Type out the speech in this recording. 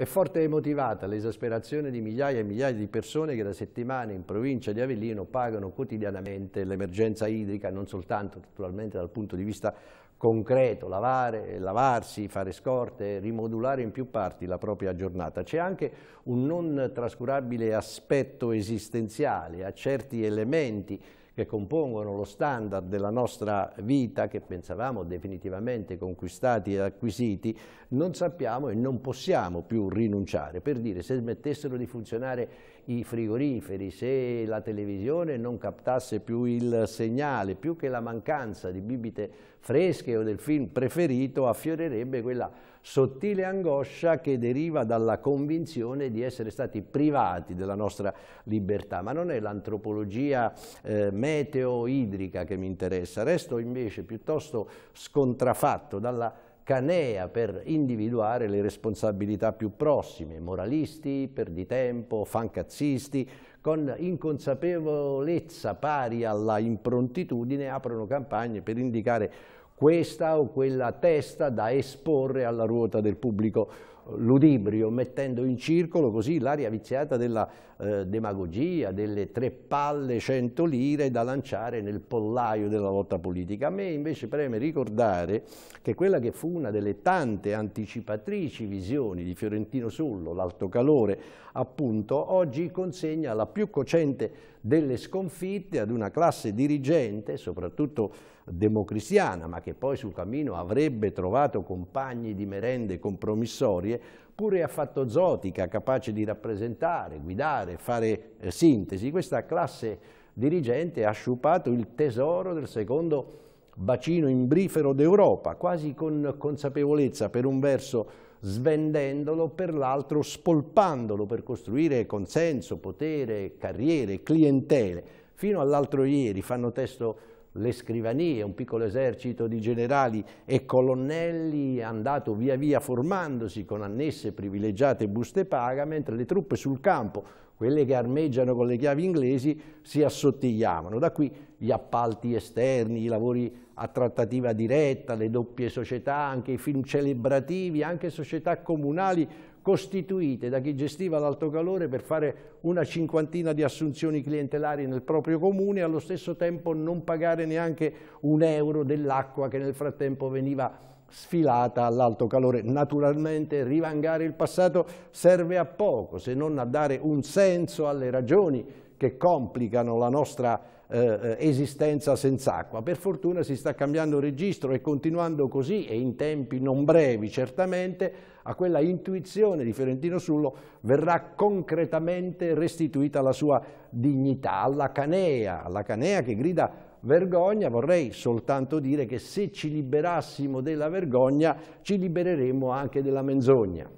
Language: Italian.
È forte e motivata l'esasperazione di migliaia e migliaia di persone che da settimane in provincia di Avellino pagano quotidianamente l'emergenza idrica, non soltanto naturalmente dal punto di vista concreto, lavare, lavarsi, fare scorte, rimodulare in più parti la propria giornata. C'è anche un non trascurabile aspetto esistenziale a certi elementi che compongono lo standard della nostra vita, che pensavamo definitivamente conquistati e acquisiti, non sappiamo e non possiamo più rinunciare. Per dire, se smettessero di funzionare i frigoriferi, se la televisione non captasse più il segnale, più che la mancanza di bibite fresche o del film preferito, affiorerebbe quella sottile angoscia che deriva dalla convinzione di essere stati privati della nostra libertà. Ma non è l'antropologia eh, meteo-idrica che mi interessa, resto invece piuttosto scontrafatto dalla canea per individuare le responsabilità più prossime, moralisti, perditempo, fancazzisti, con inconsapevolezza pari alla improntitudine aprono campagne per indicare questa o quella testa da esporre alla ruota del pubblico ludibrio, mettendo in circolo così l'aria viziata della eh, demagogia, delle tre palle cento lire da lanciare nel pollaio della lotta politica. A me invece preme ricordare che quella che fu una delle tante anticipatrici visioni di Fiorentino Sullo, l'alto calore, appunto, oggi consegna la più cocente delle sconfitte ad una classe dirigente, soprattutto democristiana, ma che che poi sul cammino avrebbe trovato compagni di merende compromissorie, pure ha fatto zotica, capace di rappresentare, guidare, fare eh, sintesi, questa classe dirigente ha sciupato il tesoro del secondo bacino imbrifero d'Europa, quasi con consapevolezza per un verso svendendolo, per l'altro spolpandolo per costruire consenso, potere, carriere, clientele. Fino all'altro ieri fanno testo le scrivanie, un piccolo esercito di generali e colonnelli andato via via formandosi con annesse privilegiate buste paga, mentre le truppe sul campo quelle che armeggiano con le chiavi inglesi si assottigliavano. Da qui gli appalti esterni, i lavori a trattativa diretta, le doppie società, anche i film celebrativi, anche società comunali costituite da chi gestiva l'alto calore per fare una cinquantina di assunzioni clientelari nel proprio comune e allo stesso tempo non pagare neanche un euro dell'acqua che nel frattempo veniva sfilata all'alto calore. Naturalmente rivangare il passato serve a poco se non a dare un senso alle ragioni che complicano la nostra eh, eh esistenza senza acqua. Per fortuna si sta cambiando registro e continuando così e in tempi non brevi certamente a quella intuizione di Fiorentino Sullo verrà concretamente restituita la sua dignità alla canea, alla canea che grida vergogna, vorrei soltanto dire che se ci liberassimo della vergogna ci libereremmo anche della menzogna.